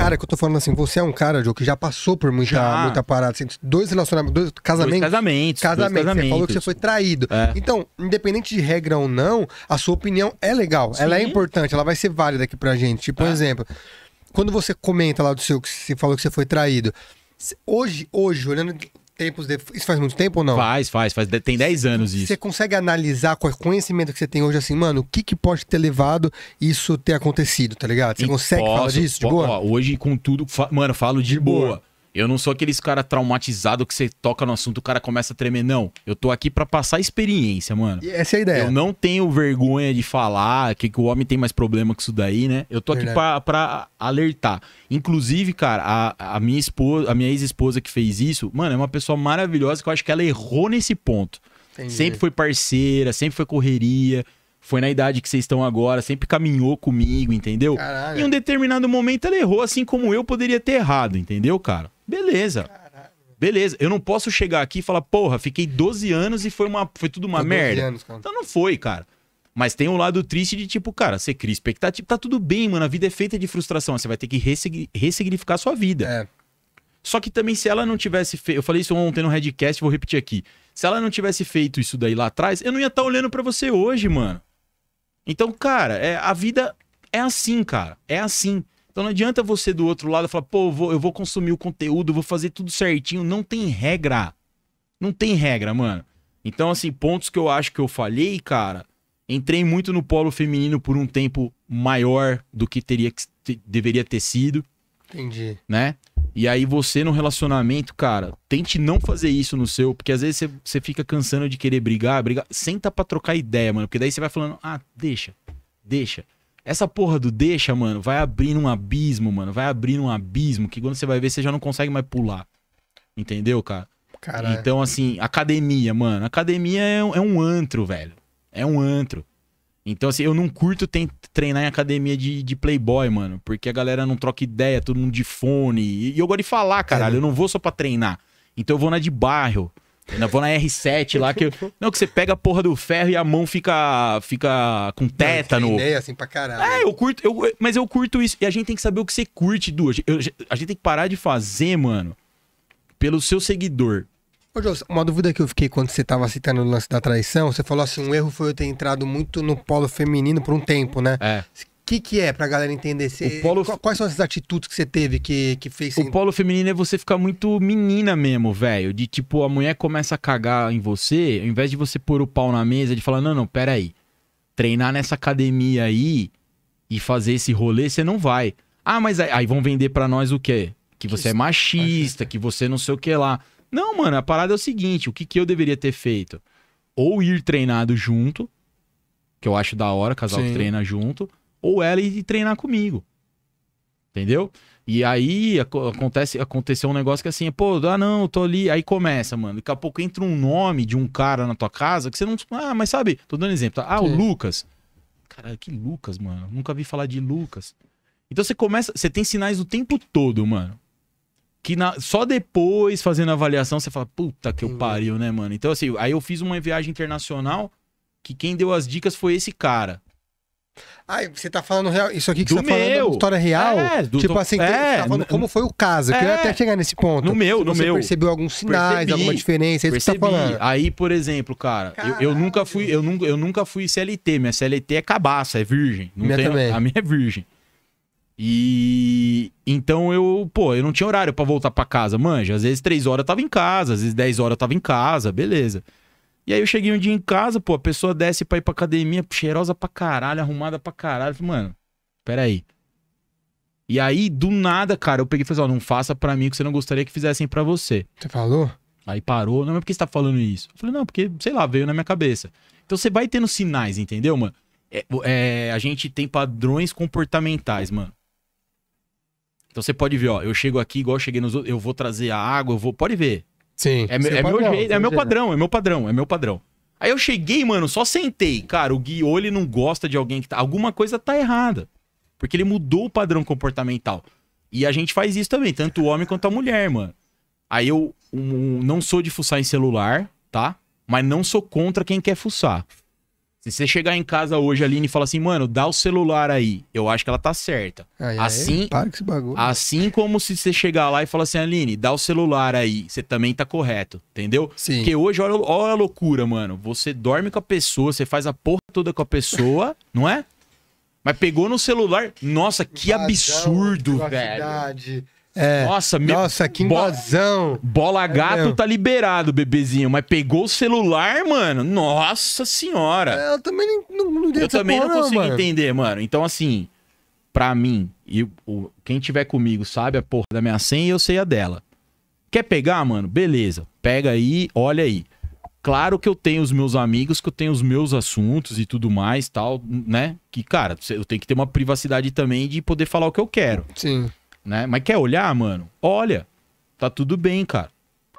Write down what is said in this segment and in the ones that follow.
cara que eu tô falando assim, você é um cara, Joe, que já passou por muita, já. muita parada. Assim, dois relacionamentos, dois casamentos. Dois casamentos. Casamentos. Dois casamentos. Você falou que você foi traído. É. Então, independente de regra ou não, a sua opinião é legal. Sim. Ela é importante, ela vai ser válida aqui pra gente. Tipo, é. exemplo. Quando você comenta lá do seu que você falou que você foi traído. Hoje, hoje, olhando tempos de... Isso faz muito tempo ou não? Faz, faz, faz. Tem 10 anos isso. Você consegue analisar com o conhecimento que você tem hoje, assim, mano, o que, que pode ter levado isso ter acontecido, tá ligado? Você e consegue posso, falar disso de boa? Ó, hoje, com tudo, fa... mano, falo de, de boa. boa. Eu não sou aqueles cara traumatizado que você toca no assunto, o cara começa a tremer. Não, eu tô aqui para passar experiência, mano. E essa é a ideia. Eu não tenho vergonha de falar que, que o homem tem mais problema que isso daí, né? Eu tô aqui para alertar. Inclusive, cara, a, a minha esposa, a minha ex-esposa que fez isso, mano, é uma pessoa maravilhosa que eu acho que ela errou nesse ponto. Entendi. Sempre foi parceira, sempre foi correria foi na idade que vocês estão agora, sempre caminhou comigo, entendeu? Caralho. Em um determinado momento ela errou, assim como eu poderia ter errado, entendeu, cara? Beleza. Caralho. Beleza. Eu não posso chegar aqui e falar, porra, fiquei 12 anos e foi, uma, foi tudo uma foi merda. Anos, então não foi, cara. Mas tem um lado triste de tipo, cara, você cria expectativa, tá tudo bem, mano, a vida é feita de frustração, você vai ter que ressignificar a sua vida. É. Só que também se ela não tivesse feito, eu falei isso ontem no Redcast, vou repetir aqui. Se ela não tivesse feito isso daí lá atrás, eu não ia estar tá olhando para você hoje, mano. Então, cara, é, a vida é assim, cara. É assim. Então não adianta você do outro lado falar, pô, eu vou, eu vou consumir o conteúdo, vou fazer tudo certinho. Não tem regra. Não tem regra, mano. Então, assim, pontos que eu acho que eu falhei, cara. Entrei muito no polo feminino por um tempo maior do que teria que deveria ter sido. Entendi. Né? E aí você no relacionamento, cara, tente não fazer isso no seu, porque às vezes você, você fica cansando de querer brigar, brigar, senta pra trocar ideia, mano, porque daí você vai falando, ah, deixa, deixa. Essa porra do deixa, mano, vai abrindo um abismo, mano. Vai abrindo um abismo que quando você vai ver, você já não consegue mais pular. Entendeu, cara? Caralho. Então, assim, academia, mano. Academia é, é um antro, velho. É um antro. Então, assim, eu não curto treinar em academia de, de, playboy, mano. Porque a galera não troca ideia, todo mundo de fone. E, eu gosto de falar, caralho. É. Eu não vou só pra treinar. Então eu vou na de bairro. Eu vou na R7 lá que. Eu... Não, que você pega a porra do ferro e a mão fica fica com tétano. Não, ideia assim pra caralho. É, eu curto. Eu, mas eu curto isso. E a gente tem que saber o que você curte, Du. Eu, a gente tem que parar de fazer, mano, pelo seu seguidor. Ô, Jô, uma dúvida que eu fiquei quando você tava citando o lance da traição, você falou assim, um erro foi eu ter entrado muito no polo feminino por um tempo, né? É que, que é pra galera entender? Cê, polo... Quais são essas atitudes que você teve que, que fez? Sem... O polo feminino é você ficar muito menina mesmo, velho. De tipo, a mulher começa a cagar em você, ao invés de você pôr o pau na mesa, de falar, não, não, pera aí. Treinar nessa academia aí e fazer esse rolê, você não vai. Ah, mas aí, aí vão vender para nós o quê? Que você que é machista, que você não sei o que lá. Não, mano, a parada é o seguinte: o que, que eu deveria ter feito? Ou ir treinado junto, que eu acho da hora, casal Sim. que treina junto ou ela ir treinar comigo. Entendeu? E aí acontece, aconteceu um negócio que é assim, pô, ah não, tô ali, aí começa, mano. Daqui a pouco entra um nome de um cara na tua casa que você não, ah, mas sabe, tô dando exemplo, tá? Ah, o Lucas. Caralho, que Lucas, mano. Nunca vi falar de Lucas. Então você começa, você tem sinais o tempo todo, mano. Que na, só depois fazendo a avaliação você fala, puta que eu pariu, né, mano? Então assim, aí eu fiz uma viagem internacional que quem deu as dicas foi esse cara. Ah, você tá falando real, isso aqui que do você tá é meu. história real? É, do, tipo assim, é, tá falando como foi o caso, é, que eu até chegar nesse ponto. No meu, no você meu. Você percebeu alguns sinais, percebi, alguma diferença, é isso percebi. que você tá falando. Aí, por exemplo, cara, eu, eu, nunca fui, eu nunca, eu nunca fui CLT, minha CLT é cabaça, é virgem, não minha tem, também. a minha é virgem. E então eu, pô, eu não tinha horário para voltar para casa, manja, às vezes três horas eu tava em casa, às vezes 10 horas eu tava em casa, beleza. E aí eu cheguei um dia em casa, pô, a pessoa desce pra ir pra academia, cheirosa pra caralho, arrumada pra caralho. Eu falei, mano, peraí. E aí, do nada, cara, eu peguei e falei, ó, não faça pra mim o que você não gostaria que fizessem pra você. Você falou? Aí parou, não, mas por que você tá falando isso? Eu falei, não, porque, sei lá, veio na minha cabeça. Então você vai tendo sinais, entendeu, mano? É, é, a gente tem padrões comportamentais, mano. Então você pode ver, ó, eu chego aqui igual eu cheguei nos outros, eu vou trazer a água, eu vou. Pode ver. Sim. É, é padrão, meu é meu é padrão, é meu padrão, é meu padrão. Aí eu cheguei, mano, só sentei. Cara, o Gui, ele não gosta de alguém que tá. Alguma coisa tá errada. Porque ele mudou o padrão comportamental. E a gente faz isso também, tanto o homem quanto a mulher, mano. Aí eu um, não sou de fuçar em celular, tá? Mas não sou contra quem quer fuçar. Se você chegar em casa hoje, Aline, e falar assim, mano, dá o celular aí, eu acho que ela tá certa. assim, para com esse bagulho. Assim como se você chegar lá e falar assim, Aline, dá o celular aí, você também tá correto, entendeu? Sim. Porque hoje, olha, olha a loucura, mano. Você dorme com a pessoa, você faz a porra toda com a pessoa, não é? Mas pegou no celular, nossa, que Vazão, absurdo, velho. É, nossa, meu, nossa, que invasão. Bola, gato é tá liberado, bebezinho. Mas pegou o celular, mano. Nossa senhora. É, eu também não, não, não Eu também porra, não consigo mano. entender, mano. Então, assim, pra mim, e o, quem tiver comigo sabe a porra da minha senha e eu sei a dela. Quer pegar, mano? Beleza. Pega aí, olha aí. Claro que eu tenho os meus amigos, que eu tenho os meus assuntos e tudo mais, tal, né? Que, cara, eu tenho que ter uma privacidade também de poder falar o que eu quero. Sim né? Mas quer olhar, mano? Olha, tá tudo bem, cara.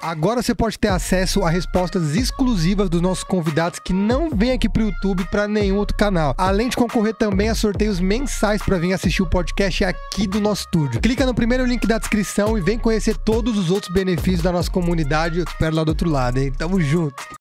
Agora você pode ter acesso a respostas exclusivas dos nossos convidados que não vêm aqui para o YouTube para nenhum outro canal. Além de concorrer também a sorteios mensais para vir assistir o podcast aqui do nosso estúdio. Clica no primeiro link da descrição e vem conhecer todos os outros benefícios da nossa comunidade. Eu te espero lá do outro lado, hein? Tamo junto.